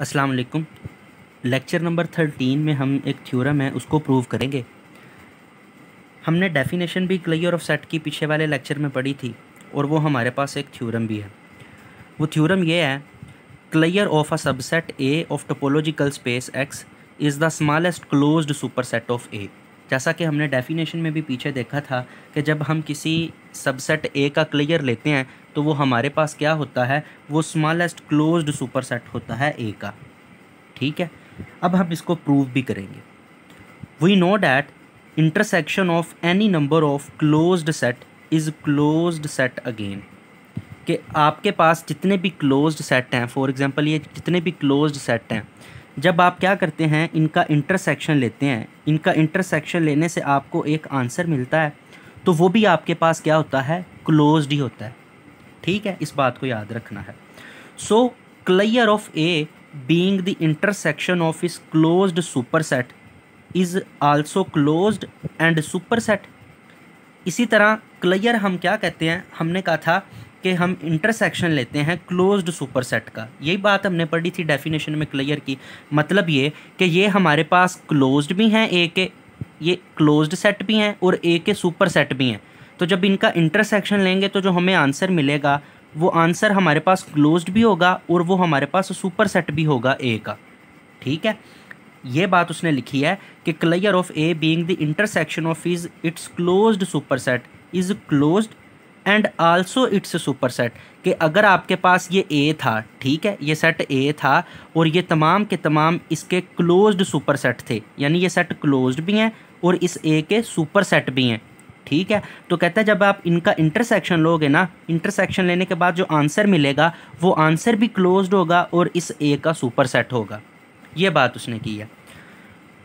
अस्सलाम वालेकुम lecture number thirteen में हम एक थ्योरम है उसको प्रूव करेंगे हमने डेफिनेशन भी क्लियर ऑफ सेट की पीछे वाले लेक्चर में पढ़ी थी और वो हमारे पास एक थ्योरम भी है वो थ्योरम ये है clear of a subset A of topological space X is the smallest closed set of A जैसा कि हमने डेफिनेशन में भी पीछे देखा था कि जब हम किसी सबसेट ए का क्लियर लेते हैं तो वो हमारे पास क्या होता है वो स्मॉलेस्ट क्लोज्ड सुपर सेट होता है ए का ठीक है अब हम इसको प्रूव भी करेंगे we know that intersection of any number of closed set is closed set again कि आपके पास जितने भी क्लोज्ड सेट हैं फॉर एग्जांपल ये जितने भी क्लोज्ड सेट हैं जब आप क्या करते हैं इनका इंटरसेक्शन लेते हैं इनका इंटरसेक्शन लेने से आपको एक आंसर मिलता है तो वो भी आपके पास क्या होता है क्लोज्ड ही होता है ठीक है इस बात को याद रखना है so clear of A being the intersection of इस closed superset is also closed and superset इसी तरह क्लियर हम क्या कहते हैं हमने कहा था कि हम इंटरसेक्शन लेते हैं क्लोज्ड सुपरसेट का यही बात हमने पढ़ी थी डेफिनेशन में क्लियर की मतलब ये कि ये हमारे पास क्लोज्ड भी हैं ए के ये क्लोज्ड सेट भी हैं और ए के सुपर सेट भी हैं तो जब इनका इंटरसेक्शन लेंगे तो जो हमें आंसर मिलेगा वो आंसर हमारे पास क्लोज्ड भी होगा और वो हमारे पास सुपर सेट भी होगा ए का ठीक है ये बात उसने लिखी है कि clear of A being the intersection of is it's closed superset is closed and also it's superset कि अगर आपके पास ये ए था ठीक है ये सेट ए था और ये तमाम के तमाम इसके क्लोज्ड सुपर सेट थे यानी ये सेट क्लोज्ड भी हैं और इस ए के सुपर सेट भी हैं ठीक है तो कहता है जब आप इनका इंटरसेक्शन लोगे ना इंटरसेक्शन लेने के बाद जो आंसर मिलेगा वो आंसर भी क्लोज्ड होगा और इस ए का सुपर सेट होगा ये बात उसने की है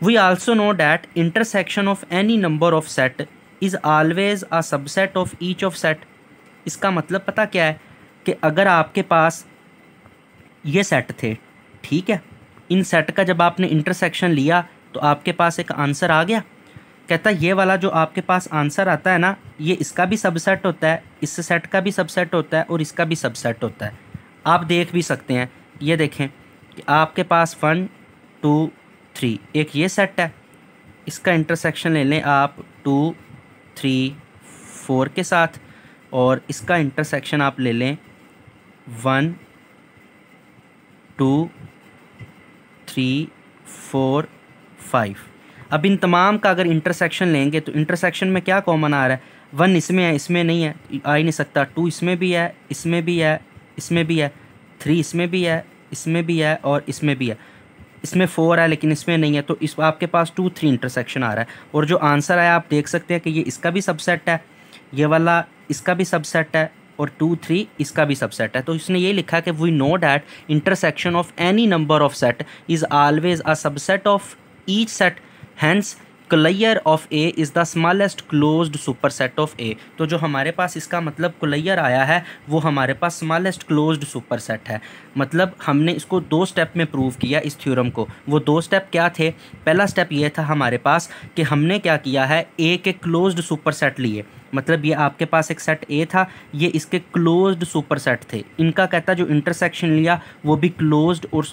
we also know that intersection of any number of set is always a subset of each of set इसका मतलब पता क्या है कि अगर आपके पास ये सेट थे ठीक है इन सेट का जब आपने इंटरसेक्शन लिया तो आपके पास एक आंसर आ गया कहता है ये वाला जो आपके पास आंसर आता है ना ये इसका भी सबसेट होता है इस सेट का भी सबसेट होता है और इसका भी सबसेट होता है आप देख भी सकते हैं ये देखें कि आपके पास वन टू थ्री एक ये सेट है इसका इंटरसेक्शन ले लें आप टू थ्री फोर के साथ और इसका इंटरसेक्शन आप ले लें one two three four five अब इन तमाम का अगर इंटरसेक्शन लेंगे तो इंटरसेक्शन में क्या कॉमन आ रहा है वन इसमें है इसमें नहीं है आ ही नहीं सकता टू इसमें भी है इसमें भी है इसमें भी है थ्री इसमें भी है इसमें भी है और इसमें भी है इसमें फोर है लेकिन इसमें नहीं है तो इस आपके पास टू थ्री इंटरसेक्शन आ रहा है और जो आंसर आया आप देख सकते हैं कि ये इसका भी सबसेट है ये वाला इसका भी सबसेट है और टू थ्री इसका भी सबसेट है तो इसने ये लिखा कि we know that intersection of any number of set is always a subset of each set hence clear of A is the smallest closed superset of A तो जो हमारे पास इसका मतलब क्लैयर आया है वो हमारे पास स्मॉलेस्ट क्लोज्ड सुपरसेट है मतलब हमने इसको दो स्टेप में प्रूव किया इस थ्योरम को वो दो स्टेप क्या थे पहला स्टेप ये था हमारे पास कि हमने क्या किया है ए के क्लोज्ड सुपरसेट लिए मतलब ये आपके पास एक सेट ए था ये इसके क्लोज्ड सुपरसेट थे इनका कहता जो इंटरसेक्शन लिया वो भी क्लोज्ड और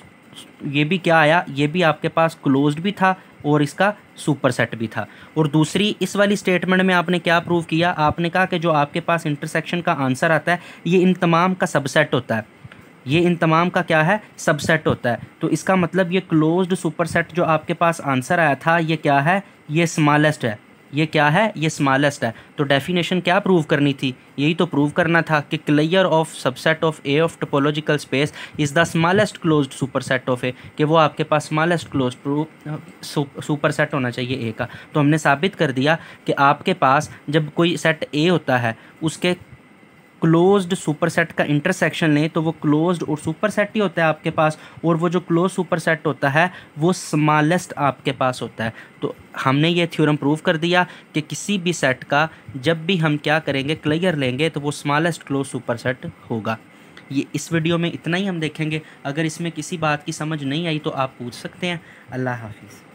ये भी क्या आया ये भी आपके पास क्लोज्ड भी था और इसका सुपर सेट भी था और दूसरी इस वाली स्टेटमेंट में आपने क्या प्रूव किया आपने कहा कि जो आपके पास इंटरसेक्शन का आंसर आता है ये इन तमाम का सबसेट होता है ये इन तमाम का क्या है सबसेट होता है तो इसका मतलब ये क्लोज्ड सुपर सेट जो आपके पास आंसर आया था ये क्या है ये स्मॉलेस्ट है ये क्या है ये स्मॉलेस्ट है तो डेफिनेशन क्या प्रूव करनी थी यही तो प्रूव करना था कि clear of subset of A of topological space is the smallest close superset of A कि वो आपके पास स्मालेस्ट क्लोज सुपर सेट होना चाहिए ए का तो हमने साबित कर दिया कि आपके पास जब कोई सेट ए होता है उसके क्लोज्ड सुपरसेट का इंटरसेक्शन लें तो वो क्लोज्ड और सुपरसेट ही होता है आपके पास और वो जो क्लोज सुपरसेट होता है वो स्मॉलेस्ट आपके पास होता है तो हमने ये थ्योरम प्रूव कर दिया कि किसी भी सेट का जब भी हम क्या करेंगे क्लियर लेंगे तो वो स्मॉलेस्ट क्लोज सुपरसेट होगा ये इस वीडियो में इतना ही हम देखेंगे अगर इसमें किसी बात की समझ नहीं आई तो आप पूछ सकते हैं अल्लाह हाफिज़